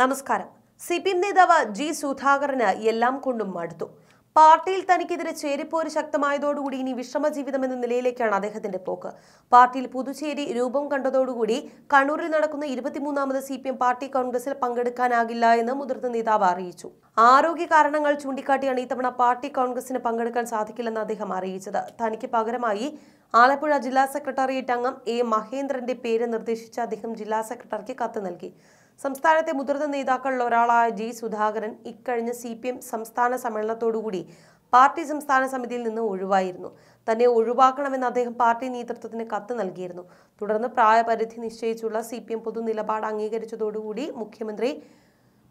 നമസ്കാരം C P M നേതാവ് G Sudhakaran എല്ലാം കൊണ്ടും മടുത്തു പാർട്ടിയിൽ തനിക്കെതിരെ ചേരിപ്പോര് ശക്തമായതോടുകൂടി ഇനി വിശ്രമ ജീവിതം എന്ന നിലയിലേക്കാണ് അദ്ദേഹത്തിന്റെ പോക്ക് പാർട്ടിയിൽ പുതുച്ചേരി രൂപം കണ്ടതോടുകൂടി കണ്ണൂരിൽ നടക്കുന്ന ഇരുപത്തിമൂന്നാമത് സി പി എം പാർട്ടി കോൺഗ്രസിൽ പങ്കെടുക്കാനാകില്ല എന്ന് മുതിർന്ന നേതാവ് അറിയിച്ചു ആരോഗ്യ കാരണങ്ങൾ ചൂണ്ടിക്കാട്ടിയാണ് ഇത്തവണ പാർട്ടി കോൺഗ്രസിന് പങ്കെടുക്കാൻ സാധിക്കില്ലെന്ന് അദ്ദേഹം അറിയിച്ചത് തനിക്ക് പകരമായി ആലപ്പുഴ ജില്ലാ സെക്രട്ടേറിയറ്റ് അംഗം എ മഹേന്ദ്രന്റെ പേര് നിർദ്ദേശിച്ച് അദ്ദേഹം ജില്ലാ സെക്രട്ടറിക്ക് കത്ത് നൽകി സംസ്ഥാനത്തെ മുതിർന്ന നേതാക്കളിൽ ഒരാളായ ജി സുധാകരൻ ഇക്കഴിഞ്ഞ സി പി എം സംസ്ഥാന സമ്മേളനത്തോടുകൂടി പാർട്ടി സംസ്ഥാന സമിതിയിൽ നിന്ന് ഒഴിവായിരുന്നു തന്നെ ഒഴിവാക്കണമെന്ന് അദ്ദേഹം പാർട്ടി നേതൃത്വത്തിന് കത്ത് നൽകിയിരുന്നു തുടർന്ന് പ്രായപരിധി നിശ്ചയിച്ചുള്ള സി പി എം പൊതു നിലപാട് അംഗീകരിച്ചതോടുകൂടി മുഖ്യമന്ത്രി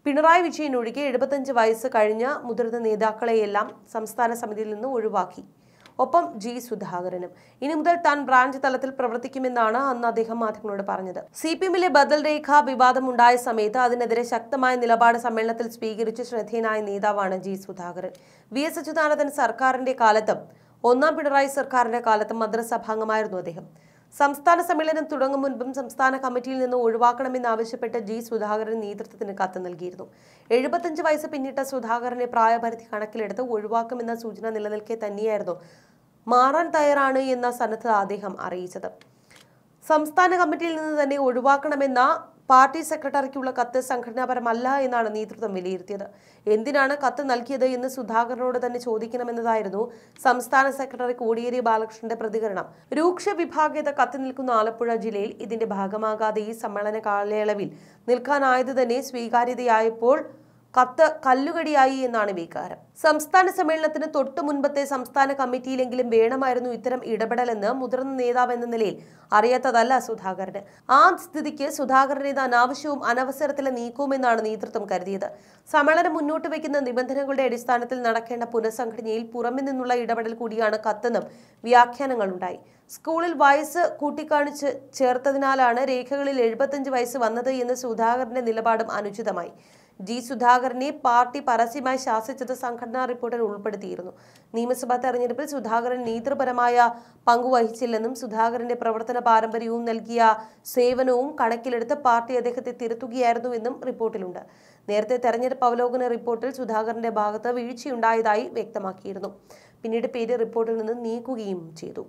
പിണറായി വിജയൻ ഒഴികെ എഴുപത്തഞ്ച് വയസ്സ് കഴിഞ്ഞ മുതിർന്ന നേതാക്കളെയെല്ലാം സംസ്ഥാന സമിതിയിൽ നിന്ന് ഒഴിവാക്കി ഒപ്പം ജി സുധാകരനും ഇനി മുതൽ താൻ ബ്രാഞ്ച് തലത്തിൽ പ്രവർത്തിക്കുമെന്നാണ് അന്ന് അദ്ദേഹം മാധ്യമങ്ങളോട് പറഞ്ഞത് സി പി എമ്മിലെ ബദൽ രേഖ വിവാദമുണ്ടായ സമയത്ത് അതിനെതിരെ ശക്തമായ നിലപാട് സമ്മേളനത്തിൽ സ്വീകരിച്ച് ശ്രദ്ധേയനായ നേതാവാണ് G Sudhakaran V S Achuthanandan സർക്കാരിന്റെ കാലത്തും ഒന്നാം പിണറായി സർക്കാരിന്റെ കാലത്തും മന്ത്രിസഭാംഗമായിരുന്നു അദ്ദേഹം സംസ്ഥാന സമ്മേളനം തുടങ്ങും മുൻപും സംസ്ഥാന കമ്മിറ്റിയിൽ നിന്ന് ഒഴിവാക്കണമെന്നാവശ്യപ്പെട്ട് ജി സുധാകരൻ നേതൃത്വത്തിന് കത്ത് നൽകിയിരുന്നു എഴുപത്തഞ്ച് വയസ്സ് പിന്നിട്ട സുധാകരനെ പ്രായപരിധി കണക്കിലെടുത്ത് ഒഴിവാക്കുമെന്ന സൂചന നിലനിൽക്കെ തന്നെയായിരുന്നു മാറാൻ തയ്യാറാണ് എന്ന സന്നദ്ധത അദ്ദേഹം അറിയിച്ചത് സംസ്ഥാന കമ്മിറ്റിയിൽ നിന്ന് തന്നെ ഒഴിവാക്കണമെന്ന പാർട്ടി സെക്രട്ടറിക്കുള്ള കത്ത് സംഘടനാപരമല്ല എന്നാണ് നേതൃത്വം വിലയിരുത്തിയത് എന്തിനാണ് കത്ത് നൽകിയത് എന്ന് സുധാകരനോട് തന്നെ ചോദിക്കണമെന്നതായിരുന്നു സംസ്ഥാന സെക്രട്ടറി കോടിയേരി ബാലകൃഷ്ണന്റെ പ്രതികരണം രൂക്ഷ വിഭാഗീയത കത്ത് നിൽക്കുന്ന ആലപ്പുഴ ജില്ലയിൽ ഇതിന്റെ ഭാഗമാകാതെ ഈ സമ്മേളന കാലയളവിൽ നിൽക്കാനായത് തന്നെ സ്വീകാര്യതയായപ്പോൾ കത്ത് കല്ലുകടിയായി എന്നാണ് വികാരം സംസ്ഥാന സമ്മേളനത്തിന് തൊട്ടു മുൻപത്തെ സംസ്ഥാന കമ്മിറ്റിയിലെങ്കിലും വേണമായിരുന്നു ഇത്തരം ഇടപെടലെന്ന് മുതിർന്ന നേതാവ് എന്ന നിലയിൽ അറിയാത്തതല്ല സുധാകരന് ആ സ്ഥിതിക്ക് ഇത് അനാവശ്യവും അനവസരത്തിലെ നീക്കവുമെന്നാണ് നേതൃത്വം കരുതിയത് സമ്മേളനം മുന്നോട്ട് വയ്ക്കുന്ന നിബന്ധനകളുടെ അടിസ്ഥാനത്തിൽ നടക്കേണ്ട പുനഃസംഘടനയിൽ പുറമെ നിന്നുള്ള ഇടപെടൽ കൂടിയാണ് കത്തെന്നും വ്യാഖ്യാനങ്ങളുണ്ടായി സ്കൂളിൽ വയസ്സ് കൂട്ടിക്കാണിച്ച് ചേർത്തതിനാലാണ് രേഖകളിൽ എഴുപത്തഞ്ച് വയസ്സ് വന്നത് എന്ന് സുധാകരന്റെ നിലപാടും അനുചിതമായി ജി സുധാകരനെ പാർട്ടി പരസ്യമായി ശാസിച്ചത് സംഘടനാ റിപ്പോർട്ടിൽ ഉൾപ്പെടുത്തിയിരുന്നു നിയമസഭാ തെരഞ്ഞെടുപ്പിൽ സുധാകരൻ നേതൃപരമായ പങ്കുവഹിച്ചില്ലെന്നും സുധാകരന്റെ പ്രവർത്തന പാരമ്പര്യവും നൽകിയ സേവനവും കണക്കിലെടുത്ത് പാർട്ടി അദ്ദേഹത്തെ എന്നും റിപ്പോർട്ടിലുണ്ട് നേരത്തെ തെരഞ്ഞെടുപ്പ് അവലോകന റിപ്പോർട്ടിൽ സുധാകരന്റെ ഭാഗത്ത് വീഴ്ചയുണ്ടായതായി വ്യക്തമാക്കിയിരുന്നു പിന്നീട് പേര് റിപ്പോർട്ടിൽ നിന്ന് നീക്കുകയും ചെയ്തു